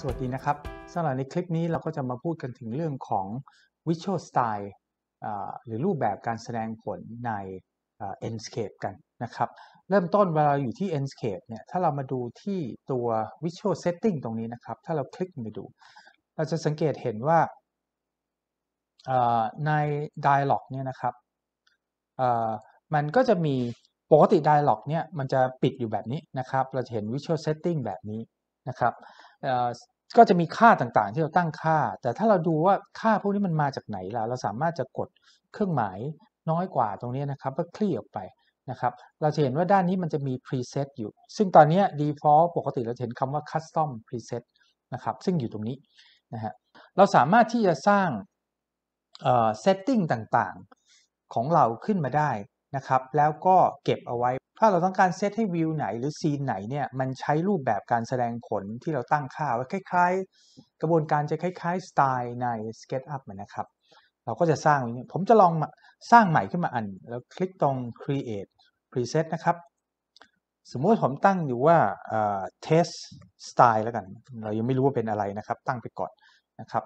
สวัสดี นะครับสำหรับในคลิปนี้เราก็จะมาพูดกันถึงเรื่องของ Visual Style หรือรูปแบบการแสดงผลใน Enscape กันนะครับ เริ่มต้นเวลาอยู่ที่ Enscape เนี่ย ถ้าเรามาดูที่ตัว Visual Setting ตรงนี้นะครับ ถ้าเราคลิกไปดู เราจะสังเกตเห็นว่าใน Dialog เนี่ยนะครับมันก็จะมี ปกติ Dialog เนี่ยมันจะปิดอยู่แบบนี้นะครับ เราจะเห็น Visual Setting แบบนี้นะครับก็จะมีค่าต่างๆ ที่เราตั้งค่า แต่ถ้าเราดูว่าค่าพวกนี้มันมาจากไหนล่ะเราสามารถจะกดเครื่องหมายน้อยกว่าตรงนี้นะครับเพื่อคลี่ออกไปนะครับ เราจะเห็นว่าด้านนี้มันจะมี preset อยู่ ซึ่งตอนนี้ default ปกติเราเห็นคำว่า custom preset นะครับ ซึ่งอยู่ตรงนี้นะฮะ เราสามารถที่จะสร้าง setting ต่างๆของเราขึ้นมาได้นะครับ แล้วก็เก็บเอาไว้ถ้าเราต้องการเซตให้วิวไหนหรือซีนไหนเนี่ยมันใช้รูปแบบการแสดงผลที่เราตั้งค่าไว้คล้ายๆ กระบวนการจะคล้ายๆสไตล์ใน SketchUp นะครับ เราก็จะสร้าง้นีผมจะลองสร้างใหม่ขึ้นมาอัน แล้วคลิกตรง create preset นะครับ สมมติผมตั้งอยู่ว่า test style แล้วกัน เรายังไม่รู้ว่าเป็นอะไรนะครับตั้งไปก่อนนะครับ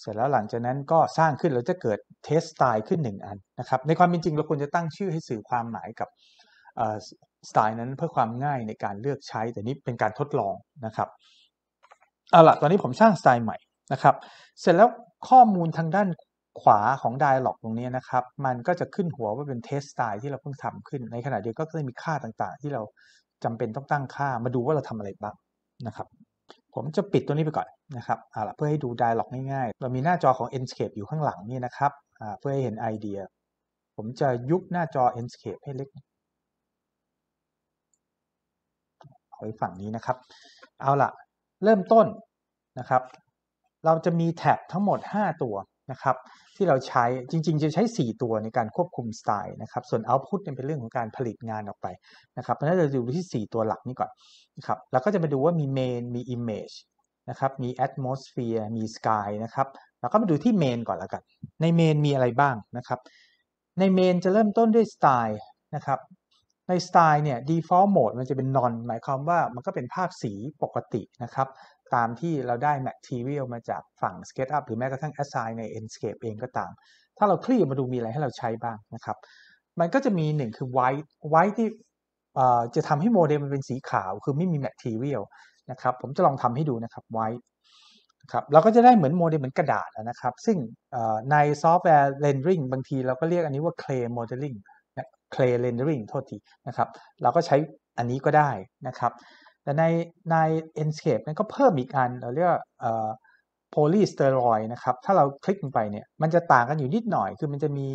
เสร็จแล้วหลังจากนั้นก็สร้างขึ้นเราจะเกิด Test Style ขึ้น 1 อันนะครับ ในความเป็นจริงเราควรจะตั้งชื่อให้สื่อความหมายกับสไตล์นั้นเพื่อความง่ายในการเลือกใช้แต่นี้เป็นการทดลองนะครับเอาละตอนนี้ผมสร้างสไตล์ใหม่นะครับเสร็จแล้วข้อมูลทางด้านขวาของ Dialog ตรงนี้นะครับมันก็จะขึ้นหัวว่าเป็นเทสสไตล์ที่เราเพิ่งทำขึ้น ในขณะเดียวก็จะมีค่าต่างๆ ที่เราจำเป็นต้องตั้งค่ามาดูว่าเราทำอะไรบ้างนะครับผมจะปิดตัวนี้ไปก่อนนะครับเอาละเพื่อให้ดู Dialog ง่ายๆ เรามีหน้าจอของ Enscape อยู่ข้างหลังนี่นะครับเพื่อให้เห็นไอเดีย ผมจะยุบหน้าจอ Enscape ให้เล็กไว้ฝั่งนี้นะครับ เอาละเริ่มต้นนะครับ เราจะมีแท็บทั้งหมด 5 ตัวนะครับที่เราใช้จริงๆ จะใช้ 4 ตัวในการควบคุมสไตล์นะครับส่วน Output เป็นเรื่องของการผลิตงานออกไปนะครับเพราะฉะนั้นเราดูที่ 4 ตัวหลักนี้ก่อนนะครับเราก็จะมาดูว่ามี Main มี Image นะครับมี Atmosphere มี Sky นะครับเราก็มาดูที่ Main ก่อนละกัน ใน Main มีอะไรบ้างนะครับ ใน Main จะเริ่มต้นด้วย Style นะครับในสไตล์เนี่ย default mode มันจะเป็น non หมายความว่ามันก็เป็นภาพสีปกตินะครับตามที่เราได้ material มาจากฝั่ง SketchUp หรือแม้กระทั่ง assign ใน Enscape เองก็ตาม ถ้าเราคลี่มาดูมีอะไรให้เราใช้บ้างนะครับมันก็จะมีหนึ่งคือ white white ที่จะทำให้โมเดลมันเป็นสีขาว คือไม่มี material นะครับผมจะลองทำให้ดูนะครับ white ครับเราก็จะได้เหมือนโมเดลเหมือนกระดาษนะครับซึ่งในซอฟต์แวร์ rendering บางทีเราก็เรียกอันนี้ว่า clay modeling clay rendering โทษที นะครับ เราก็ใช้อันนี้ก็ได้นะครับ แต่ในใน Enscape นั้นก็เพิ่มอีกอัน เราเรียกว่าโพลีสเตอรอยนะครับ ถ้าเราคลิกลงไปเนี่ยมันจะต่างกันอยู่นิดหน่อยคือมันจะมี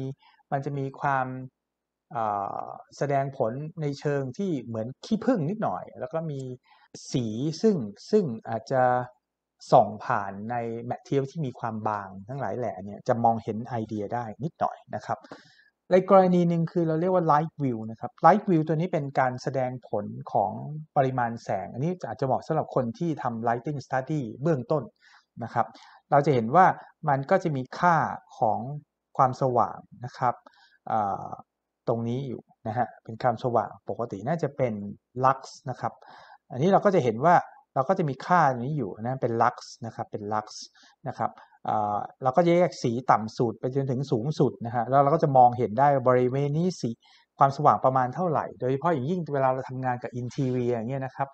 มันจะมีความแสดงผลในเชิงที่เหมือนขี้ผึ้งนิดหน่อย แล้วก็มีสีซึ่งซึ่งอาจจะส่องผ่านในแมทเทียลที่มีความบางทั้งหลายแหล่เนี่ยจะมองเห็นไอเดียได้นิดหน่อยนะครับในกรณีหนึ่งคือเราเรียกว่า light view นะครับ light view ตัวนี้เป็นการแสดงผลของปริมาณแสง อันนี้อาจจะเหมาะสำหรับคนที่ทำ lighting study เบื้องต้นนะครับ เราจะเห็นว่ามันก็จะมีค่าของความสว่างนะครับตรงนี้อยู่นะฮะเป็นความสว่างปกติน่าจะเป็น lux นะครับอันนี้เราก็จะเห็นว่าเราก็จะมีค่านี้อยู่นะเป็น lux นะครับเป็น lux นะครับเราก็จะแยกสีต่ำสุดไปจนถึงสูงสุดนะฮะแล้วเราก็จะมองเห็นได้บริเวณนี้สีความสว่างประมาณเท่าไหร่ โดยเฉพาะอย่างยิ่งเวลาเราทำงานกับอินทีเรียอย่างเงี้ยนะครับ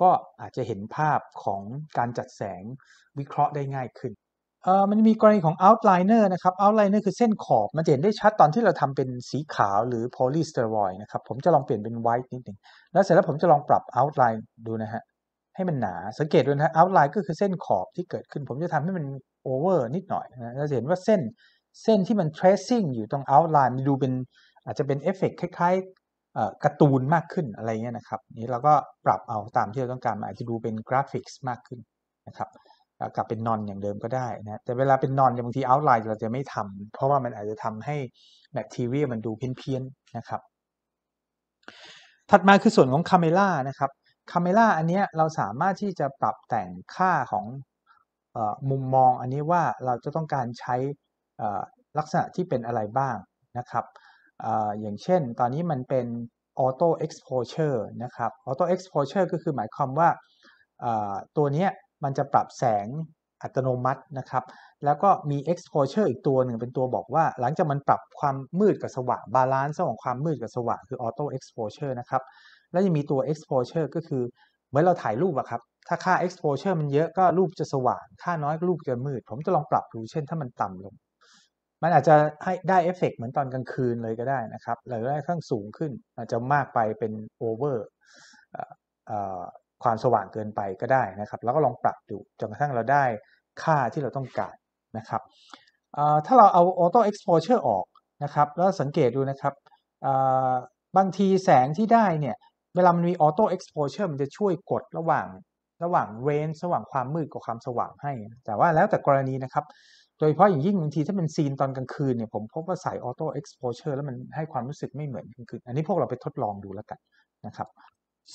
ก็อาจจะเห็นภาพของการจัดแสงวิเคราะห์ได้ง่ายขึ้นเออมันมีกรณีของ outliner นะครับ outliner คือเส้นขอบ มันจะเห็นได้ชัดตอนที่เราทำเป็นสีขาวหรือ polysteroid นะครับ ผมจะลองเปลี่ยนเป็น white นิดหนึ่งแล้วเสร็จแล้วผมจะลองปรับ outline ดูนะฮะให้มันหนา สังเกตดูนะ o u t ไลน์ก็คือเส้นขอบที่เกิดขึ้น ผมจะทำให้มันโอเวอร์นิดหน่อยนะเราจะเห็นว่าเส้นเส้นที่มัน tracing อยู่ตรง outline มันดูเป็นอาจจะเป็นเอฟเฟกคล้าย ๆการ์ตูนมากขึ้นอะไรเงี้ยนะครับนี้เราก็ปรับเอาตามที่เราต้องการอาจจะดูเป็นกราฟิกส์มากขึ้นนะครับกลับเป็นนอนอย่างเดิมก็ได้นะแต่เวลาเป็นนอนบางที outline เราจะไม่ทำเพราะว่ามันอาจจะทำให้ material มันดูเพี้ยน ๆ นะครับ ถัดมาคือส่วนของ Camera นะครับคาเมล่าอันนี้เราสามารถที่จะปรับแต่งค่าของอมุมมอง อันนี้ว่าเราจะต้องการใช้ลักษณะที่เป็นอะไรบ้างนะครับออย่างเช่น ตอนนี้มันเป็น auto exposure นะครับ auto exposure ก็คือหมายความ ว่า ตัวนี้มันจะปรับแสงอัตโนมัตินะครับ แล้วก็มี exposure อีกตัวหนึ่งเป็นตัวบอกว่า หลังจากมันปรับความมืดกับสว่างบาลานซ์ของความมืดกับสว่างคือ auto exposure นะครับแล้วยังมีตัว exposure ก็คือเหมือนเราถ่ายรูปอะครับถ้าค่า exposure มันเยอะก็รูปจะสว่างค่าน้อยรูปจะมืด ผมจะลองปรับดู เช่นถ้ามันต่ำลง มันอาจจะให้ได้เอฟเฟกเหมือนตอนกลางคืนเลยก็ได้นะครับหรือได้ข้างสูงขึ้นอาจจะมากไปเป็นโอเวอร์ความสว่างเกินไปก็ได้นะครับแล้วก็ลองปรับดูจนกระทั่งเราได้ค่าที่เราต้องการนะครับถ้าเราเอา auto exposure ออกนะครับแล้วสังเกตดูนะครับบางทีแสงที่ได้เนี่ยเวลามันมีออโต้เอ็กซ์โพเชอร์มันจะช่วยกดระหว่างระหว่างเรนระหว่างความมืดกับความสว่างให้ แต่ว่าแล้วแต่กรณีนะครับ โดยเฉพาะอย่างยิ่งบางที ถ้าเป็นซีนตอนกลางคืนเนี่ยผมพบว่าใส่ออโต้เอ็กซ์โพเชอร์แล้วมันให้ความรู้สึกไม่เหมือนกลางคืน อันนี้พวกเราไปทดลองดูแล้วกันนะครับ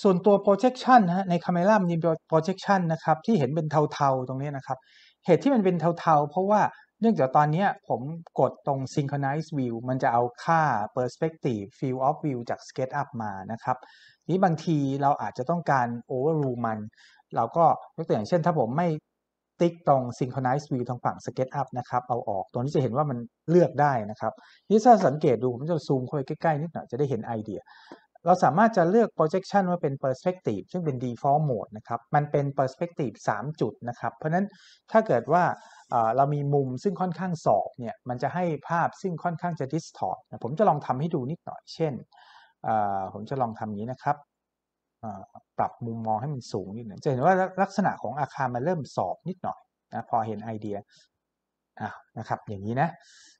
ส่วนตัว projection ฮะใน camera มัมี projection นะครับ ที่เห็นเป็นเทาๆตรงนี้นะครับ เหตุที่มันเป็นเทาๆ เพราะว่าเนื่องจากตอนนี้ผมกดตรง synchronize view มันจะเอาค่า perspective field of view จาก SketchUp มานะครับ นี้บางทีเราอาจจะต้องการ overrule มัน เราก็ยกตัวอย่างเช่น ถ้าผมไม่ติ๊กตรง synchronize view ทางฝั่ง SketchUp นะครับเอาออก ตรงนี้จะเห็นว่ามันเลือกได้นะครับ นี่ถ้าสังเกตดู ผมจะซูมเข้าไปใกล้ ๆ นิดหน่อยจะได้เห็นไอเดียเราสามารถจะเลือก projection ว่าเป็น perspective ซึ่งเป็น default mode นะครับ มันเป็น perspective 3 จุดนะครับ เพราะนั้นถ้าเกิดว่าเรามีมุมซึ่งค่อนข้างสอบเนี่ย มันจะให้ภาพซึ่งค่อนข้างจะ distort ผมจะลองทำให้ดูนิดหน่อย เช่น ผมจะลองทำนี้นะครับ ปรับมุมมองให้มันสูงนิดหน่อยจะเห็นว่าลักษณะของอาคารมันเริ่มสอบนิดหน่อยนะพอเห็นไอเดียนะครับ อย่างนี้นะ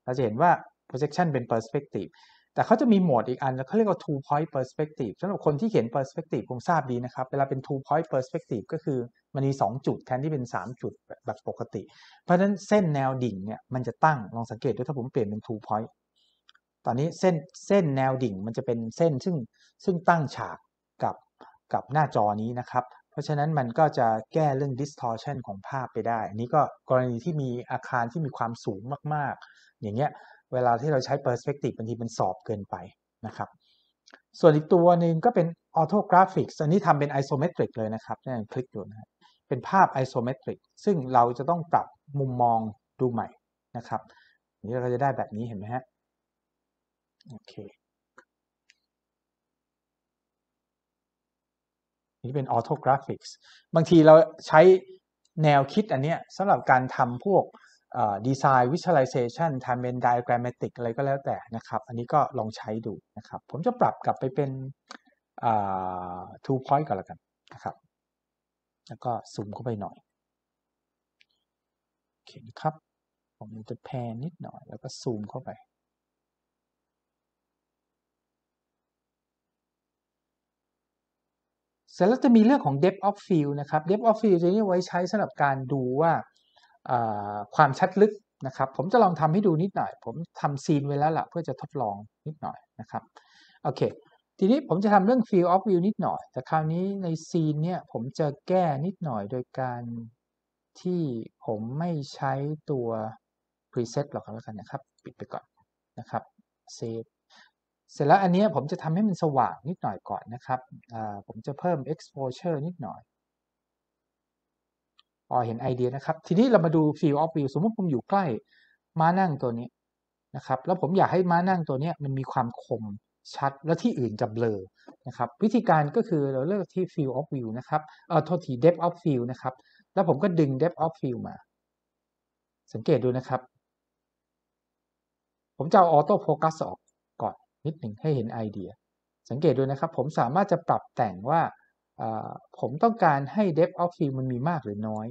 เราจะเห็นว่า projection เป็น perspective แต่เขาจะมีโหมดอีกอันเขาเรียกว่า two point perspective สำหรับคนที่เขียน perspective คงทราบดีนะครับ เวลาเป็น two point perspective ก็คือมันมี 2 จุดแทนที่เป็น 3 จุดแบบปกติ เพราะฉะนั้นเส้นแนวดิ่งเนี่ยมันจะตั้ง ลองสังเกตดูถ้าผมเปลี่ยนเป็น two point ตอนนี้เส้นเส้นแนวดิ่งมันจะเป็นเส้นซึ่งซึ่งตั้งฉากกับกับหน้าจอนี้นะครับ เพราะฉะนั้นมันก็จะแก้เรื่อง distortion ของภาพไปได้ อันนี้ก็กรณีที่มีอาคารที่มีความสูงมาก ๆ อย่างเงี้ยเวลาที่เราใช้ perspective บางทีมันสอบเกินไปนะครับ ส่วนอีกตัวหนึ่งก็เป็นออ t ท o g r a p h i c s อันนี้ทำเป็น isometric เลยนะครับนี่คลิกดูนะ เป็นภาพ isometric ซึ่งเราจะต้องปรับมุมมองดูใหม่นะครับนี่เราก็จะได้แบบนี้เห็นไหมฮะโอเคนี่เป็นออโทกราฟิกส์บางทีเราใช้แนวคิดอันนี้สำหรับการทำพวกดีไซน์วิชวลไ i เซชัน n time and d i a g r a m m อะไรก็แล้วแต่นะครับ อันนี้ก็ลองใช้ดูนะครับ ผมจะปรับกลับไปเป็น two point ก่อนละกันนะครับ แล้วก็ซูมเข้าไปหน่อยโอเคนะครับผมจะแพนนิดหน่อย แล้วก็ซูมเข้าไปเสร็จแล้วจะมีเรื่องของ depth of field นะครับ depth of field จะนี้ไว้ใช้สำหรับการดูว่าความชัดลึกนะครับ ผมจะลองทำให้ดูนิดหน่อย ผมทำซีนไว้แล้วละ่ะเพื่อจะทดลองนิดหน่อยนะครับโอเคทีนี้ผมจะทำเรื่อง field of view นิดหน่อย แต่คราวนี้ในซีนเนี่ยผมจะแก้นิดหน่อยโดยการที่ผมไม่ใช้ตัว preset หรอกแล้วกันนะครับ ปิดไปก่อนนะครับ save เสร็จแล้วอันนี้ผมจะทำให้มันสว่างนิดหน่อยก่อนนะครับผมจะเพิ่ม exposure นิดหน่อยอ๋อเห็นไอเดียนะครับ ทีนี้เรามาดู field of view สมมติผมอยู่ใกล้ม้านั่งตัวนี้นะครับ แล้วผมอยากให้ม้านั่งตัวนี้มันมีความคมชัดและที่อื่นจะเบลอนะครับ วิธีการก็คือเราเลือกที่ field of view นะครับเอ่อโทษที depth of field นะครับ แล้วผมก็ดึง depth of field มา สังเกตดูนะครับ ผมจะเอาต้โฟกัสออกก่อนนิดหนึ่งให้เห็นไอเดีย สังเกตดูนะครับ ผมสามารถจะปรับแต่งว่าผมต้องการให้ depth of field มันมีมากหรือน้อย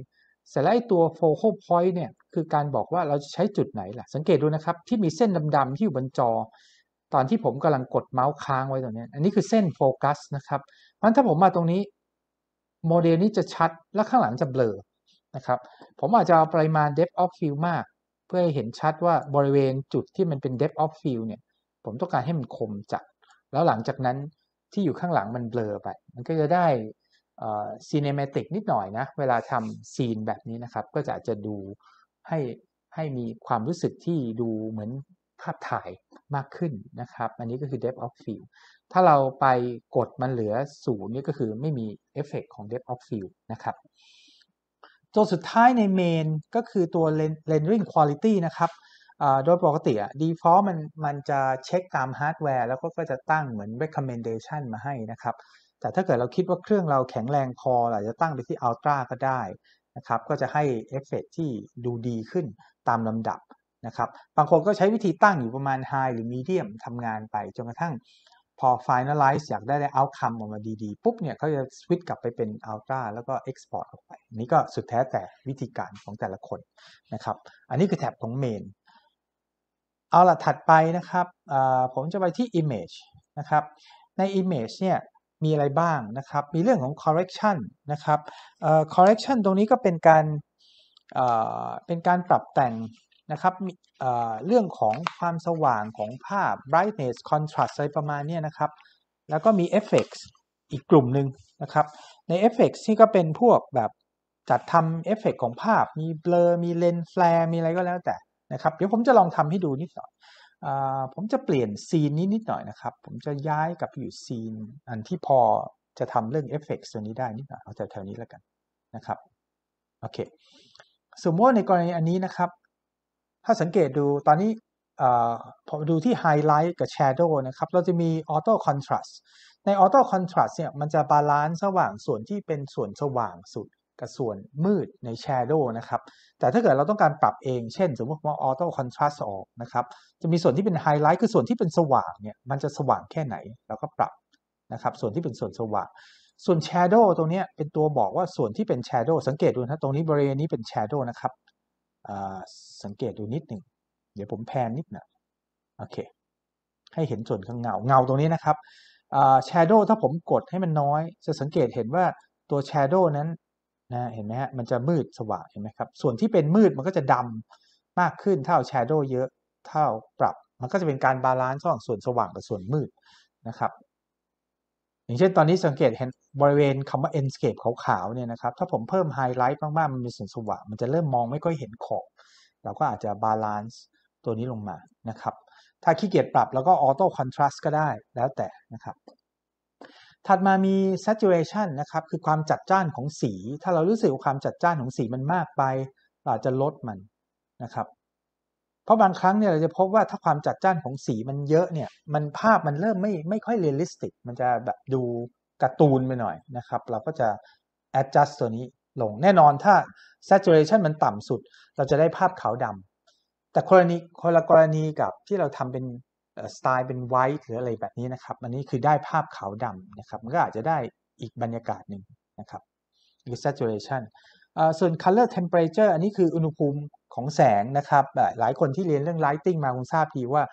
เสร็จแล้วไอ้ตัว focal point เนี่ย คือการบอกว่าเราจะใช้จุดไหนล่ะ สังเกตดูนะครับ ที่มีเส้นดำๆ ที่อยู่บนจอ ตอนที่ผมกำลังกดเมาส์ค้างไว้ตรงนี้ อันนี้คือเส้นโฟกัสนะครับเพราะฉะนั้นถ้าผมมาตรงนี้ โมเดลนี้จะชัดและข้างหลังจะเบลอนะครับ ผมอาจจะเอาปริมาณ depth of field มาก เพื่อให้เห็นชัดว่าบริเวณจุดที่มันเป็น depth of field เนี่ยผมต้องการให้มันคมจัดแล้วหลังจากนั้นที่อยู่ข้างหลังมันเบลอไปันก็จะได้ซีเนมาติกนิดหน่อยนะ เวลาทำซีนแบบนี้นะครับ ก็จะจะดูให้ให้มีความรู้สึกที่ดูเหมือนภาพถ่ายมากขึ้นนะครับ อันนี้ก็คือ depth of field ถ้าเราไปกดมันเหลือศูนย์นี่ก็คือไม่มีเอฟเฟกของ depth of field นะครับตัวสุดท้ายในเมนก็คือตัว rendering quality นะครับ โดยปกติอะ default มันมันจะเช็คตามฮาร์ดแวร์แล้วก็ก็จะตั้งเหมือน recommendation มาให้นะครับแต่ถ้าเกิดเราคิดว่าเครื่องเราแข็งแรงพอเราจะตั้งไปที่อัลตร้าก็ได้นะครับก็จะให้เอฟเฟกที่ดูดีขึ้นตามลำดับนะครับ บางคนก็ใช้วิธีตั้งอยู่ประมาณไฮหรือมีเดียมทำงานไป จนกระทั่งพอ Finalize อยากได้ได้ Outcome ออกมาดีๆปุ๊บเนี่ยเขาจะสวิตกลับไปเป็น Ultra แล้วก็ Export ออกไปนี่ก็สุดแท้แต่วิธีการของแต่ละคนนะครับอันนี้คือแท็บของ Main เอาละถัดไปนะครับผมจะไปที่ Image นะครับใน Image เนี่ยมีอะไรบ้างนะครับ มีเรื่องของ correction นะครับ correction ตรงนี้ก็เป็นการเป็นการปรับแต่งนะครับเรื่องของความสว่างของภาพ brightness contrast อะไรประมาณนี้นะครับ แล้วก็มี effects อีกกลุ่มหนึ่งนะครับ ใน effects ที่ก็เป็นพวกแบบจัดทำ f f ฟเฟกของภาพ มีเบลอ มีเลนส์แฟลร์ มีอะไรก็แล้วแต่นะครับ เดี๋ยวผมจะลองทำให้ดูนิดหน่อยผมจะเปลี่ยนซีนนี้นิดหน่อยนะครับ ผมจะย้ายกลับไปอยู่ซีนอันที่พอจะทำเรื่องเอฟเฟกตัวนี้ได้นิดหน่อย เอาแถวๆนี้แล้วกันนะครับ โอเคสมมติในกรณีอันนี้นะครับ ถ้าสังเกตดูตอนนี้พอดูที่ไฮไลท์กับแชโดว์นะครับ เราจะมีออโต้คอนทราสต์ ในออโต้คอนทราสต์เนี่ย มันจะบาลานซ์ระหว่างส่วนที่เป็นส่วนสว่างสุดกับส่วนมืดในแ h โดว์นะครับ แต่ถ้าเกิดเราต้องการปรับเองเช่น สมมติว่าออโต้คอนทราสต์ออกนะครับจะมีส่วนที่เป็นไฮไลท์คือส่วนที่เป็นสว่างเนี่ยมันจะสว่างแค่ไหนเราก็ปรับนะครับส่วนที่เป็นส่วนสว่าง ส่วนแชโดว์ตรงนี้เป็นตัวบอกว่าส่วนที่เป็นแชโดว์สังเกตดูนะตรงนี้บริเวณนี้เป็นแชโดว์นะครับสังเกตดูนิดหนึ่งเดี๋ยวผมแพนนิดหน่อยโอเคให้เห็นส่วนของเงาเงาตรงนี้นะครับแชโดว์ถ้าผมกดให้มันน้อยจะสังเกตเห็นว่าตัวแชโดว์นั้นนะเห็นไหมฮะมันจะมืดสว่าง เห็นไหมครับ ส่วนที่เป็นมืดมันก็จะดำมากขึ้นเท่าแชโดว์เยอะเท่าปรับ มันก็จะเป็นการบาลานซ์ระหว่างส่วนสว่างกับส่วนมืดนะครับ อย่างเช่นตอนนี้สังเกตเห็นบริเวณคำว่า Enscape ขาวๆเนี่ยนะครับ ถ้าผมเพิ่มไฮไลท์มากๆ มันมีส่วนสว่าง มันจะเริ่มมองไม่ค่อยเห็นขอบ เราก็อาจจะบาลานซ์ตัวนี้ลงมานะครับ ถ้าขี้เกียจปรับแล้วก็ออโต้คอนทราสต์ก็ได้ แล้วแต่นะครับถัดมามี saturation นะครับ คือความจัดจ้านของสี ถ้าเรารู้สึกว่าความจัดจ้านของสีมันมากไป เราจะลดมันนะครับ เพราะบางครั้งเนี่ยเราจะพบว่าถ้าความจัดจ้านของสีมันเยอะเนี่ย มันภาพมันเริ่มไม่ไม่ค่อยเรียลลิสติกมันจะแบบดูการ์ตูนไปหน่อยนะครับ เราก็จะ adjust ตัวนี้ลง แน่นอนถ้า saturation มันต่ำสุด เราจะได้ภาพขาวดำ แต่กรณีคนละกรณีกับที่เราทำเป็นสไตล์เป็นไวท์หรืออะไรแบบนี้นะครับ อันนี้คือได้ภาพขาวดำนะครับมันก็อาจจะได้อีกบรรยากาศหนึ่งนะครับหรือ saturation ส่วน color temperature อันนี้คืออุณหภูมิของแสงนะครับ หลายคนที่เรียนเรื่อง lighting มาคงทราบดีว่า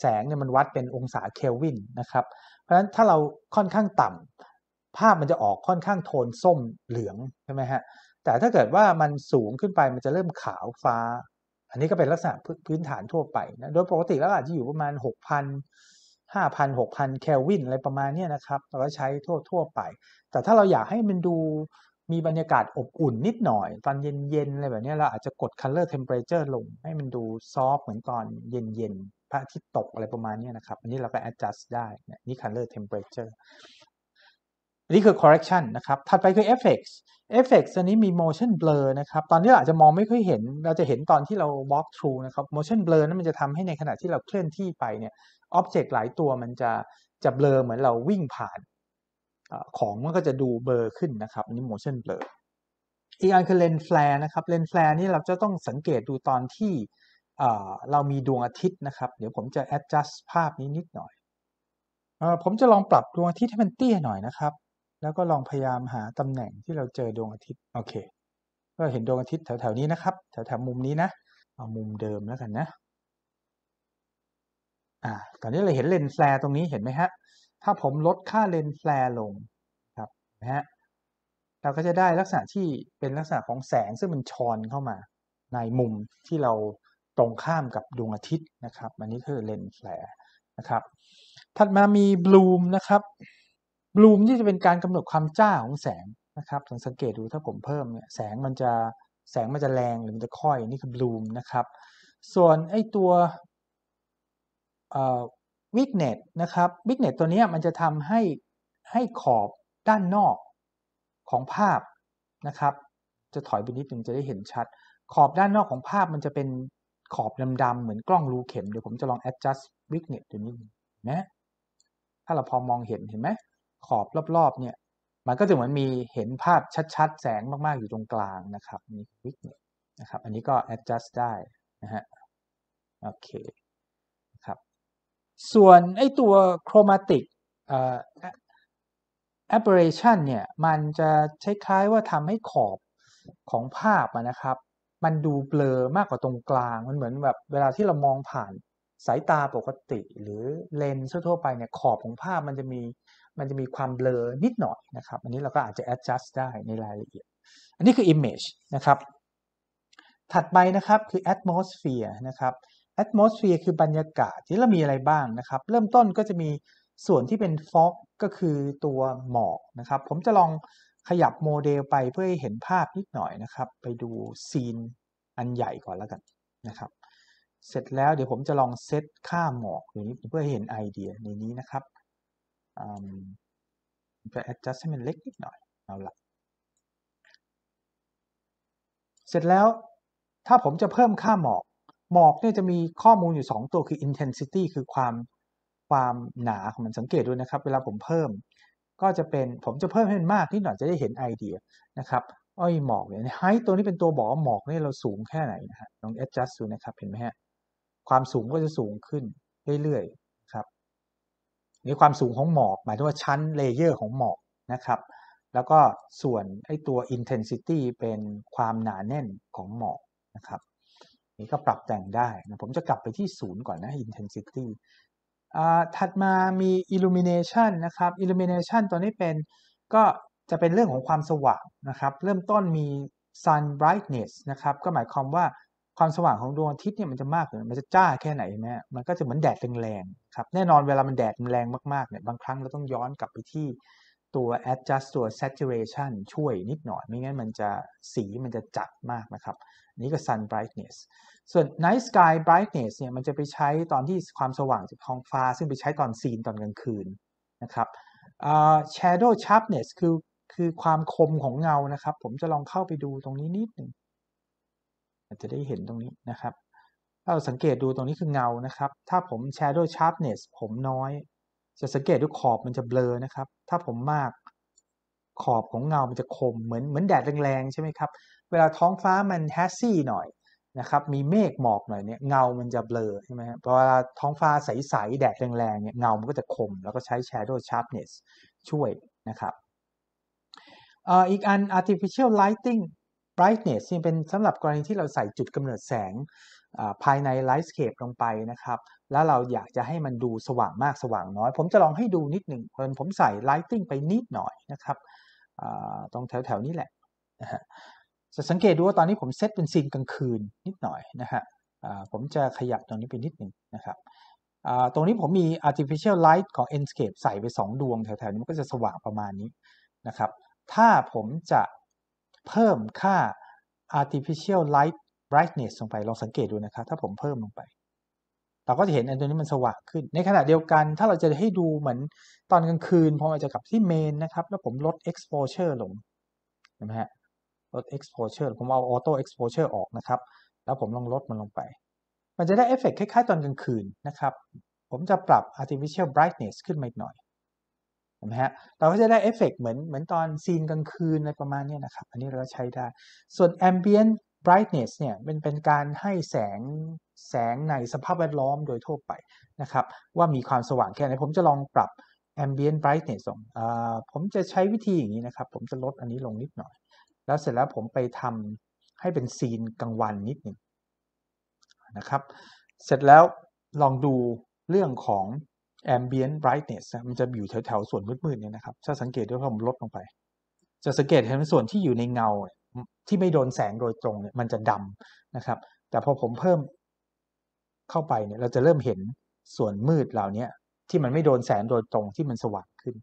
แสงเนี่ยมันวัดเป็นองศาเคลวินนะครับ เพราะฉะนั้นถ้าเราค่อนข้างต่ำภาพมันจะออกค่อนข้างโทนส้มเหลืองใช่ไหมฮะแต่ถ้าเกิดว่ามันสูงขึ้นไปมันจะเริ่มขาวฟ้าอันนี้ก็เป็นลักษณะพื้นฐานทั่วไปนะ โดยปกติแล้วอาจจะอยู่ประมาณ 6,000 5,000 6,000แคลวินอะไรประมาณนี้นะครับ เราก็ใช้ทั่วทั่วไป แต่ถ้าเราอยากให้มันดูมีบรรยากาศอบอุ่นนิดหน่อย ตอนเย็นๆอะไรแบบนี้เราอาจจะกด color temperature ลง ให้มันดูซอฟเหมือนตอนเย็นๆพระอาทิตย์ตกอะไรประมาณนี้นะครับ อันนี้เราก็ adjust ได้นี่ color temperature ันนี้คือ correction นะครับถัดไปคือ effects effects อันนี้มี motion blur นะครับตอนนี้เราอาจจะมองไม่ค่อยเห็น เราจะเห็นตอนที่เรา walk through นะครับ motion blur นั้นมันจะทำให้ในขณะที่เราเคลื่อนที่ไปเนี่ย object หลายตัวมันจะจะ blur เหมือนเราวิ่งผ่านของมันก็จะดูเบลอขึ้นนะครับอันนี้ motion blur อีกอันคือ lens flare นะครับ lens flare นี่เราจะต้องสังเกตดูตอนที่เรามีดวงอาทิตย์นะครับเดี๋ยวผมจะ adjust ภาพนี้นิดหน่อยผมจะลองปรับดวงอาทิตย์ให้มันเตี้ยหน่อยนะครับแล้วก็ลองพยายามหาตำแหน่งที่เราเจอดวงอาทิตย์ โอเค ก็เห็นดวงอาทิตย์แถวๆนี้นะครับแถวๆมุมนี้นะเอามุมเดิมแล้วกันนะอ่าตอนนี้เราเห็นเลนส์แฟร์ตรงนี้เห็นไหมฮะถ้าผมลดค่าเลนส์แฟร์ลงครับนะฮะเราก็จะได้ลักษณะที่เป็นลักษณะของแสงซึ่งมันชอนเข้ามา ในมุมที่เราตรงข้ามกับดวงอาทิตย์นะครับอันนี้คือเลนส์แฟร์นะครับ ถัดมามีบลูมนะครับบลูมที่จะเป็นการกำหนดความจ้าของแสงนะครับ สังเกตดูถ้าผมเพิ่มเนี่ยแสงมันจะแสงมันจะแรงหรือมันจะค่อยนี่คือบลูมนะครับส่วนไอตัววิกเนตนะครับวิกเนตตัวนี้มันจะทำให้ให้ขอบด้านนอกของภาพนะครับ จะถอยไปนิดหนึ่งจะได้เห็นชัด ขอบด้านนอกของภาพมันจะเป็นขอบดำๆเหมือนกล้องรูเข็ม เดี๋ยวผมจะลอง adjust วิกเนตตัวนี้นะถ้าเราพอมองเห็นเห็นไหมขอบรอบๆ เนี่ย มันก็จะเหมือนมีเห็นภาพชัดๆ แสงมากๆ อยู่ตรงกลางนะครับนี่วิกนะครับ อันนี้ก็ adjust ได้นะฮะ โอเคครับ ส่วนไอตัว chromatic aberration เนี่ย มันจะคล้ายๆว่าทำให้ขอบของภาพนะครับ มันดูเบลอมากกว่าตรงกลาง มันเหมือนแบบเวลาที่เรามองผ่านสายตาปกติหรือเลนส์ทั่วไปเนี่ย ขอบของภาพมันจะมีมันจะมีความเบลอนิดหน่อยนะครับ อันนี้เราก็อาจจะ adjust ได้ในรายละเอียด อันนี้คือ image นะครับ ถัดไปนะครับคือ atmosphere นะครับ atmosphere คือบรรยากาศที่เรามีอะไรบ้างนะครับ เริ่มต้นก็จะมีส่วนที่เป็น fog ก็คือตัวหมอกนะครับ ผมจะลองขยับโมเดลไปเพื่อให้เห็นภาพนิดหน่อยนะครับ ไปดูซีนอันใหญ่ก่อนแล้วกันนะครับ เสร็จแล้วเดี๋ยวผมจะลองเซตค่าหมอกอยูงนิดเพื่อให้เห็นไอเดียในนี้นะครับจะ adjust ให้มันเล็กนิดหน่อยเอาละเสร็จแล้วถ้าผมจะเพิ่มค่าหมอกหมอกเนี่ยจะมีข้อมูลอยู่ 2 ตัวคือ intensity คือความความหนาของมันสังเกตดูนะครับ เวลาผมเพิ่มก็จะเป็นผมจะเพิ่มให้มันมากนิดหน่อยจะได้เห็นไอเดียนะครับอ้อยหมอกเนี่ยไฮตัวนี้เป็นตัวบอกหมอกเนี่ยเราสูงแค่ไหนนะฮะลอง adjust ดูนะครับเห็นไหมฮะความสูงก็จะสูงขึ้นเรื่อยๆครับนีความสูงของหมอก หมายถึงว่าชั้นเลเยอร์ของหมอกนะครับแล้วก็ส่วนไอ้ตัว intensity เป็นความหนาแน่นของหมอกนะครับนี่ก็ปรับแต่งได้นะผมจะกลับไปที่ศูนย์ก่อนนะ intensity ถัดมามี illumination นะครับ illumination ตัวนี้เป็นก็จะเป็นเรื่องของความสว่างนะครับเริ่มต้นมี sun brightness นะครับก็หมายความว่าความสว่างของดวงอาทิตย์เนี่ยมันจะมากหรือมันจะจ้าแค่ไหนนะมันก็จะเหมือนแดดแรงๆ ครับ แน่นอนเวลามันแดดแรงมากๆ เนี่ย บางครั้งเราต้องย้อนกลับไปที่ตัว adjust ตัว saturation ช่วยนิดหน่อย ไม่งั้นมันจะสีมันจะจัดมากนะครับ นี่ก็ sun brightness ส่วน night sky brightness เนี่ยมันจะไปใช้ตอนที่ความสว่างจากท้องฟ้า ซึ่งไปใช้ตอนซีนตอนกลางคืนนะครับ uh, shadow sharpness คือ คือความคมของเงานะครับ ผมจะลองเข้าไปดูตรงนี้นิดหนึ่งจะได้เห็นตรงนี้นะครับถ้าเราสังเกตดูตรงนี้คือเงานะครับ ถ้าผม s h a ดว w sharpness ผมน้อย จะสังเกตดูขอบมันจะเบลอนะครับถ้าผมมากขอบของเงามันจะคมเหมือนเหมือนแดดแรงๆใช่ไหมครับเวลาท้องฟ้ามันแฮซี่หน่อยนะครับมีเมฆหมอกหน่อยเนี่ยเงามันจะเบลอใช่ไหมครับเวลาท้องฟ้าใส ๆ แดดแรงๆเนี่ยเงามันก็จะคม แล้วก็ใช้ shadow sharpness ช่วยนะครับอีกอัน artificial lighting brightness เี่เป็นสำหรับกรณีที่เราใส่จุดกำเนิดแสงภายใน Lightscape ลงไปนะครับ แล้วเราอยากจะให้มันดูสว่างมากสว่างน้อย ผมจะลองให้ดูนิดหนึ่งเพินผมใส่ Lighting ไปนิดหน่อยนะครับตรงแถว ๆ นี้แหละะจะสังเกตดูว่าตอนนี้ผมเซตเป็นซีนกลางคืนนิดหน่อยนะฮะผมจะขยับตรงนี้ไปนิดหนึ่งนะครับตรงนี้ผมมี artificial light ของ Enscape ใส่ไป 2 ดวงแถว ๆนี้มันก็จะสว่างประมาณนี้นะครับ ถ้าผมจะเพิ่มค่า artificial light brightness ลงไป ลองสังเกตดูนะครับ ถ้าผมเพิ่มลงไป เราก็จะเห็นอันตัวนี้มันสว่างขึ้น ในขณะเดียวกัน ถ้าเราจะให้ดูเหมือนตอนกลางคืน พอราจะกลับที่เมนนะครับ แล้วผมลด exposure ลงเห็นไหมฮะ ลด exposure ผมเอา auto exposure ออกนะครับ แล้วผมลองลดมันลงไป มันจะได้เอฟเฟกคล้ายๆ ตอนกลางคืนนะครับ ผมจะปรับ artificial brightness ขึ้นมาอีกหน่อยไหมฮะเราก็จะได้เอฟเฟกเหมือนเหมือนตอนซีนกลางคืนอะไรประมาณนี้นะครับ อันนี้เราใช้ได้ ส่วน ambient brightness เนี่ยเป็นเป็นการให้แสงแสงในสภาพแวดล้อมโดยทั่วไปนะครับว่ามีความสว่างแค่ไหน ผมจะลองปรับ ambient brightness ลงผมจะใช้วิธีอย่างนี้นะครับ ผมจะลดอันนี้ลงนิดหน่อย แล้วเสร็จแล้วผมไปทำให้เป็นซีนกลางวันนิดหนึ่งนะครับเสร็จแล้วลองดูเรื่องของ ambient brightness มันจะอยู่แถวๆ ส่วนมืดๆเนี่ยนะครับ ถ้าสังเกตด้วยผมลดลงไป จะสังเกตเห็นส่วนที่อยู่ในเงาที่ไม่โดนแสงโดยตรงเนี่ยมันจะดำนะครับ แต่พอผมเพิ่มเข้าไปเนี่ย เราจะเริ่มเห็นส่วนมืดเหล่านี้ที่มันไม่โดนแสงโดยตรงที่มันสว่างขึ้น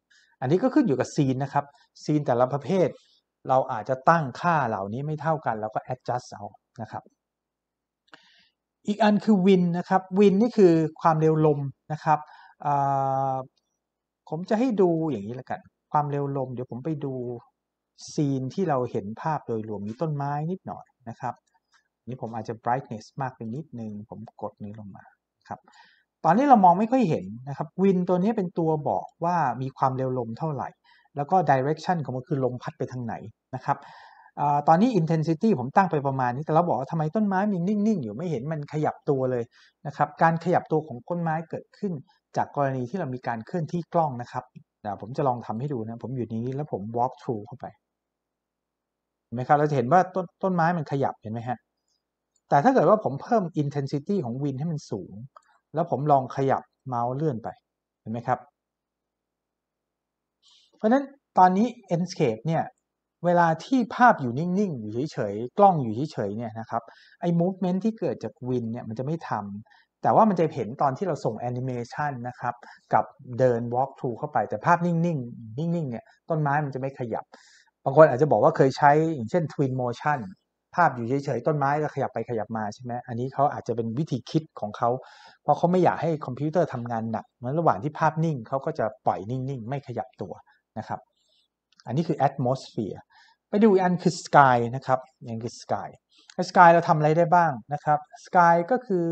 อันนี้ก็ขึ้นอยู่กับซีนนะครับ ซีนแต่ละประเภทเราอาจจะตั้งค่าเหล่านี้ไม่เท่ากันแล้วก็ adjust เอา นะครับ อีกอันคือวินนะครับวินนี่คือความเร็วลมนะครับผมจะให้ดูอย่างนี้ละกันความเร็วลม เดี๋ยวผมไปดูซีนที่เราเห็นภาพโดยรวมมีต้นไม้นิดหน่อยนะครับนี่ผมอาจจะ brightness มากไปนิดนึง ผมกดนี้ลงมาครับ ตอนนี้เรามองไม่ค่อยเห็นนะครับ วินตัวนี้เป็นตัวบอกว่ามีความเร็วลมเท่าไหร่ แล้วก็ direction ของมันคือลมพัดไปทางไหนนะครับอตอนนี้ intensity ผมตั้งไปประมาณนี้แต่เราบอกว่าทำไมต้นไม้มันนิ่งๆอยู่ไม่เห็นมันขยับตัวเลยนะครับ การขยับตัวของต้นไม้เกิดขึ้นจากกรณีที่เรามีการเคลื่อนที่กล้องนะครับเดี๋ยวผมจะลองทำให้ดูนะผมอยู่นี้ แล้วผม walk through เข้าไป เห็นไหมครับเราจะเห็นว่าต้นต้นไม้มันขยับเห็นไหมฮะแต่ถ้าเกิดว่าผมเพิ่ม intensity ของวินให้มันสูง แล้วผมลองขยับเมาส์เลื่อนไปเห็นไหมครับ เพราะฉะนั้นตอนนี้ Enscape เนี่ยเวลาที่ภาพอยู่นิ่งๆ อยู่เฉยๆ กล้องอยู่เฉยๆเนี่ยนะครับไอ้ movement ที่เกิดจากวินเนี่ยมันจะไม่ทแต่ว่ามันจะเห็นตอนที่เราส่งแอนิเมชันนะครับกับเดิน walk through เข้าไปแต่ภาพนิ่งๆนิ่งๆเนี่ยต้นไม้มันจะไม่ขยับ บางคนอาจจะบอกว่าเคยใช้อย่างเช่น twin motion ภาพอยู่เฉยๆ ต้นไม้ก็ขยับไปขยับมาใช่ไหมอันนี้เขาอาจจะเป็นวิธีคิดของเขา เพราะเขาไม่อยากให้คอมพิวเตอร์ทำงานหนักเหมือนระหว่างที่ภาพนิ่งเขาก็จะปล่อยนิ่งๆ ไม่ขยับตัวนะครับ อันนี้คือ atmosphere ไปดูอันคือ sky นะครับอันคือ sky sky เราทำอะไรได้บ้างนะครับ sky ก็คือ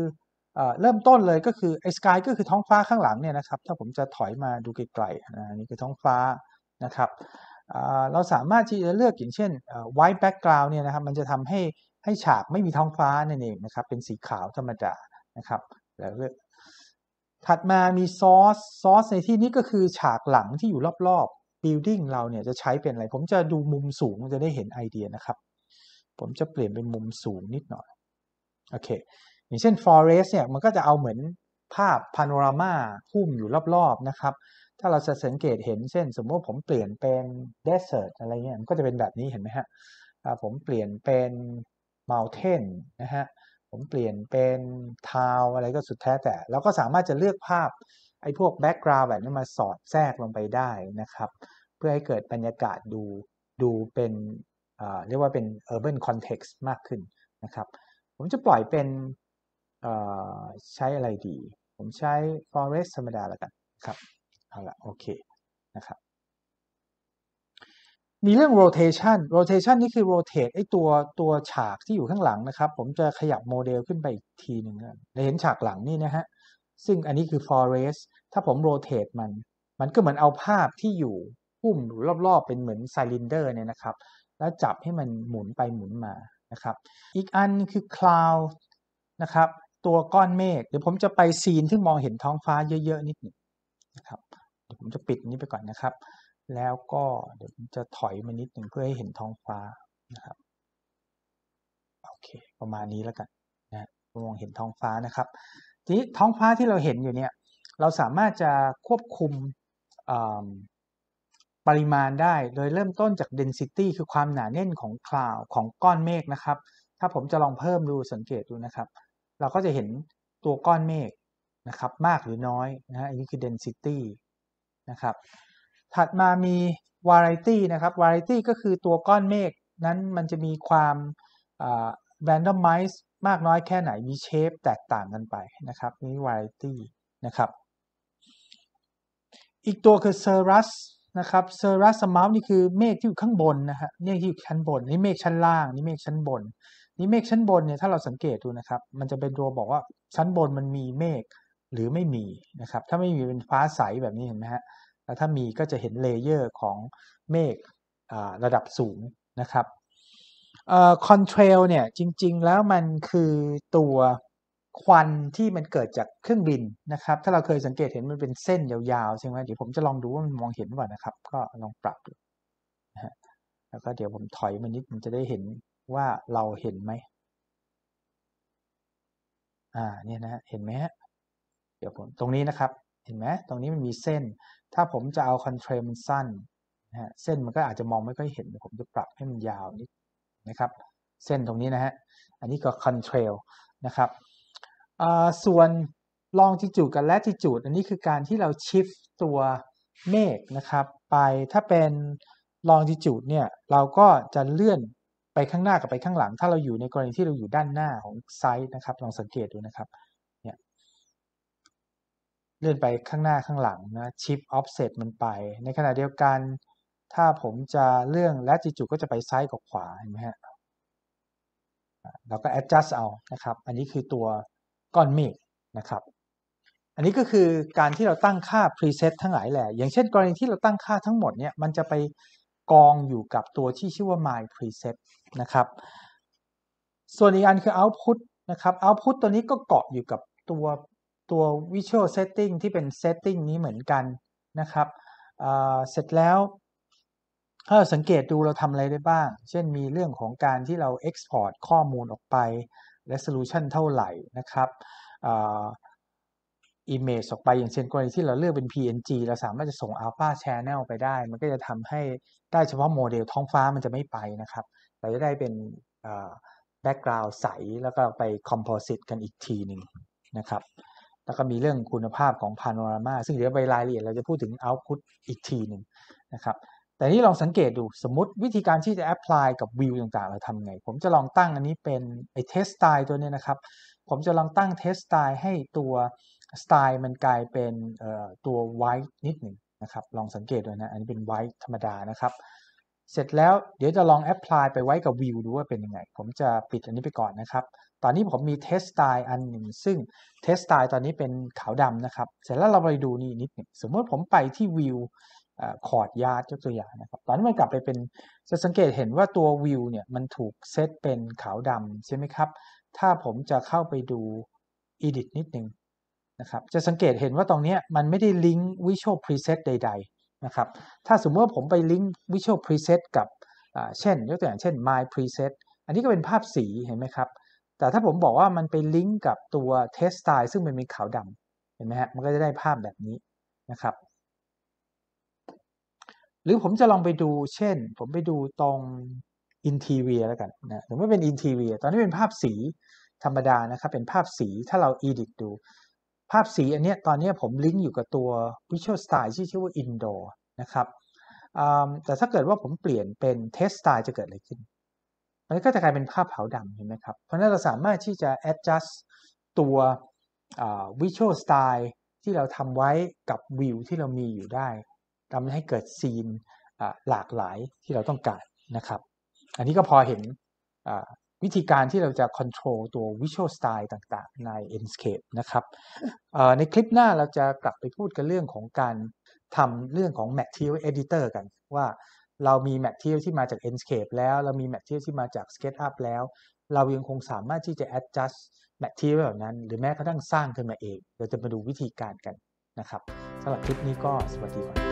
เริ่มต้นเลยก็คือ ไอ้สกายก็คือท้องฟ้าข้างหลังเนี่ยนะครับ ถ้าผมจะถอยมาดูไกลๆนะนี่คือท้องฟ้านะครับเราสามารถที่จะเลือกอย่างเช่น white background เนี่ยนะครับ มันจะทำให้ให้ฉากไม่มีท้องฟ้านั่นเองนะครับเป็นสีขาวธรรมดานะครับแล้วเลือกถัดมามีซอส ซอสในที่นี้ก็คือฉากหลังที่อยู่รอบๆ building เราเนี่ยจะใช้เป็นอะไรผมจะดูมุมสูงจะได้เห็นไอเดียนะครับ ผมจะเปลี่ยนเป็นมุมสูงนิดหน่อยโอเคอย่างเช่น forest เนี่ย มันก็จะเอาเหมือนภาพพาโนรามาหุ้มอยู่รอบๆ นะครับ ถ้าเราจะสังเกตเห็น เช่นสมมติผมเปลี่ยนเป็น desert อะไรเงี้ยมันก็จะเป็นแบบนี้เห็นไหมฮะผมเปลี่ยนเป็น mountain นะฮะ ผมเปลี่ยนเป็นทาวอะไรก็สุดแท้แต่เราก็สามารถจะเลือกภาพไอ้พวกแบ็กกราวด์แบบนี้มาสอดแทรกลงไปได้นะครับ เพื่อให้เกิดบรรยากาศดูดูเป็นเรียกว่าเป็น urban context มากขึ้นนะครับ ผมจะปล่อยเป็นใช้อะไรดี ผมใช้ forest ธรรมดาแล้วกัน ครับ เอาละโอเค นะครับ มีเรื่อง rotation rotation นี่คือ rotate ไอ้ตัวตัวฉากที่อยู่ข้างหลังนะครับ ผมจะขยับโมเดลขึ้นไปอีกทีหนึ่งเห็นฉากหลังนี่นะฮะซึ่งอันนี้คือ forest ถ้าผม rotate มัน มันก็เหมือนเอาภาพที่อยู่หุ้มหรือรอบๆเป็นเหมือนไซลินเดอร์เนี่ยนะครับ แล้วจับให้มันหมุนไปหมุนมานะครับอีกอันคือ cloud นะครับตัวก้อนเมฆเดี๋ยวผมจะไปซีนที่มองเห็นท้องฟ้าเยอะ ๆ นิดหนึ่งนะครับเดี๋ยวผมจะปิดนี้ไปก่อนนะครับ แล้วก็เดี๋ยวผมจะถอยมานิดหนึ่งเพื่อให้เห็นท้องฟ้านะครับโอเคประมาณนี้แล้วกันนะมองเห็นท้องฟ้านะครับทีนี้ท้องฟ้าที่เราเห็นอยู่เนี่ยเราสามารถจะควบคุมปริมาณได้โดยเริ่มต้นจาก density คือความหนาแน่นของคลาวของก้อนเมฆนะครับ ถ้าผมจะลองเพิ่มดูสังเกตดูนะครับเราก็จะเห็นตัวก้อนเมฆนะครับมากหรือน้อยนะฮะอันนี้คือ density นะครับถัดมามี variety นะครับ variety ก็คือตัวก้อนเมฆนั้นมันจะมีความ randomize มากน้อยแค่ไหนมี shape แตกต่างกันไปนะครับ นี่ variety นะครับ อีกตัวคือ cirrus นะครับเซ r u s amount นี่คือเมฆที่อยู่ข้างบนนะฮะเมฆที่อยู่ชั้นบนนี่เมฆชั้นล่าง นี่เมฆชั้นบนนี่เมฆชั้นบนเนี่ยถ้าเราสังเกตดูนะครับ มันจะเป็นตัวบอกว่าชั้นบนมันมีเมฆหรือไม่มีนะครับ ถ้าไม่มีเป็นฟ้าใสแบบนี้เห็นไหมฮะ แล้วถ้ามีก็จะเห็นเลเยอร์ของเมฆระดับสูงนะครับคอนเทรลเนี่ยจริงๆ แล้วมันคือตัว ควันที่มันเกิดจากเครื่องบินนะครับ ถ้าเราเคยสังเกตเห็นมันเป็นเส้นยาวๆใช่ไหมเดี๋ยวผมจะลองดูว่ามันมองเห็นว่านะครับ ก็ลองปรับดูนะฮะแล้วก็เดี๋ยวผมถอยมานิดมันจะได้เห็นว่าเราเห็นไหมอ่า เนี่ยนะ เห็นไหมฮะ เดี๋ยวผมตรงนี้นะครับ เห็นไหม ตรงนี้มันมีเส้น ถ้าผมจะเอาคอนเทรมันสั้นนะฮะเส้นมันก็อาจจะมองไม่ค่อยเห็น ผมจะปรับให้มันยาวนิดนะครับ เส้นตรงนี้นะฮะ อันนี้ก็คอนเทรลนะครับส่วนลองจิจูดกับและจิจูด อันนี้คือการที่เราชิฟตัวเมฆนะครับไป ถ้าเป็นลองจิจูดเนี่ย เราก็จะเลื่อนไปข้างหน้ากับไปข้างหลัง ถ้าเราอยู่ในกรณีที่เราอยู่ด้านหน้าของไซต์นะครับ ลองสังเกตดูนะครับเนี่ยเลื่อนไปข้างหน้าข้างหลังนะ ชิปออฟเซตมันไป ในขณะเดียวกัน ถ้าผมจะเรื่องและจิจุก็จะไปซ้ายกับขวา เห็นไหมฮะ เราก็ adjust เอา นะครับ อันนี้คือตัวก้อนเมฆนะครับ อันนี้ก็คือการที่เราตั้งค่า preset ทั้งหลายแหละอย่างเช่น กรณีที่เราตั้งค่าทั้งหมดเนี่ย มันจะไปกองอยู่กับตัวที่ชื่อว่า my p r e s e t นะครับ ส่วนอีกอันคือ output นะครับ output ตัวนี้ก็เกาะอยู่กับตัวตัว visual setting ที่เป็น setting นี้เหมือนกันนะครับเเสร็จแล้ว ถ้าสังเกตดูเราทำอะไรได้บ้าง เช่นมีเรื่องของการที่เรา export ข้อมูลออกไป resolution เท่าไหร่นะครับ image ออกไปอย่างเช่นกรณีที่เราเลือกเป็น PNG เราสามารถจะส่ง alpha channel ไปได้ มันก็จะทำให้ได้เฉพาะโมเดลท้องฟ้ามันจะไม่ไปนะครับเราจะได้เป็นแบ็กกราว n ์ใสแล้วก็ไปคอมโพสิตกันอีกทีหนึ่งนะครับ แล้วก็มีเรื่องคุณภาพของพาโนรามาซึ่งเดี๋ยวไปรายละเอียดเราจะพูดถึง output อีกทีหนึ่งนะครับแต่นี่ลองสังเกตดูสมมติวิธีการที่จะ apply กับวิวต่างๆ เราทำไงผมจะลองตั้งอันนี้เป็นไอ้ test style ตัวนี้นะครับผมจะลองตั้ง test style ให้ตัวสไตล์มันกลายเป็นตัวไวท์นิดหนึ่งนะครับลองสังเกตดูนะอันนี้เป็นไวท์ธรรมดานะครับเสร็จแล้วเดี๋ยวจะลองแอพพลายไปไว้กับวิวดูว่าเป็นยังไง ผมจะปิดอันนี้ไปก่อนนะครับตอนนี้ผมมีเทสต์สไตล์อันหนึ่งซึ่งเทสต์สไตล์ตอนนี้เป็นขาวดำนะครับ เสร็จแล้วเราไปดูนี่นิดหนึ่งสมมติผมไปที่วิวคอร์ดยาร์ดยกตัวอย่างนะครับตอนนี้มันกลับไปเป็นจะสังเกตเห็นว่าตัววิวเนี่ยมันถูกเซตเป็นขาวดำใช่ไหมครับ ถ้าผมจะเข้าไปดู Edit นิดหนึ่งะครับจะสังเกตเห็นว่าตรงนี้มันไม่ได้ลิงก์ Visual Preset ใด ๆ นะครับ ถ้าสมมติว่าผมไปลิงก์ Visual Preset กับเช่น ยกตัวอย่างเช่น My Preset อันนี้ก็เป็นภาพสีเห็นไหมครับ แต่ถ้าผมบอกว่ามันไปลิงก์กับตัว Test Style ซึ่งมันเป็นขาวดำเห็นไหมฮะ มันก็จะได้ภาพแบบนี้นะครับ หรือผมจะลองไปดูเช่น ผมไปดูตรง Interior แล้วกันนะถึงไม่เป็น Interior ตอนนี้เป็นภาพสีธรรมดานะครับเป็นภาพสีถ้าเรา Edit ดูภาพสีอันนี้ตอนนี้ผมลิงก์อยู่กับตัว Visual Style ที่ชื่อว่า Indoor นะครับแต่ถ้าเกิดว่าผมเปลี่ยนเป็น Test Style จะเกิดอะไรขึ้น มันก็จะกลายเป็นภาพขาวดำเห็นไหมครับ เพราะนั้นเราสามารถที่จะ adjust ตัว Visual Style ที่เราทำไว้กับวิวที่เรามีอยู่ได้ทำให้เกิดซีนหลากหลายที่เราต้องการนะครับ อันนี้ก็พอเห็นวิธีการที่เราจะควบคุมตัว visual style ต่างๆใน Enscape นะครับในคลิปหน้าเราจะกลับไปพูดกันเรื่องของการทำเรื่องของ material editor กัน ว่าเรามี material ที่มาจาก Enscape แล้วเรามี material ที่มาจาก SketchUp แล้ว เรายังคงสามารถที่จะ adjust material แบบนั้น หรือแม้กระทั่งสร้างขึ้นมาเอง เราจะมาดูวิธีการกันนะครับสำหรับคลิปนี้ก็สวัสดีครับ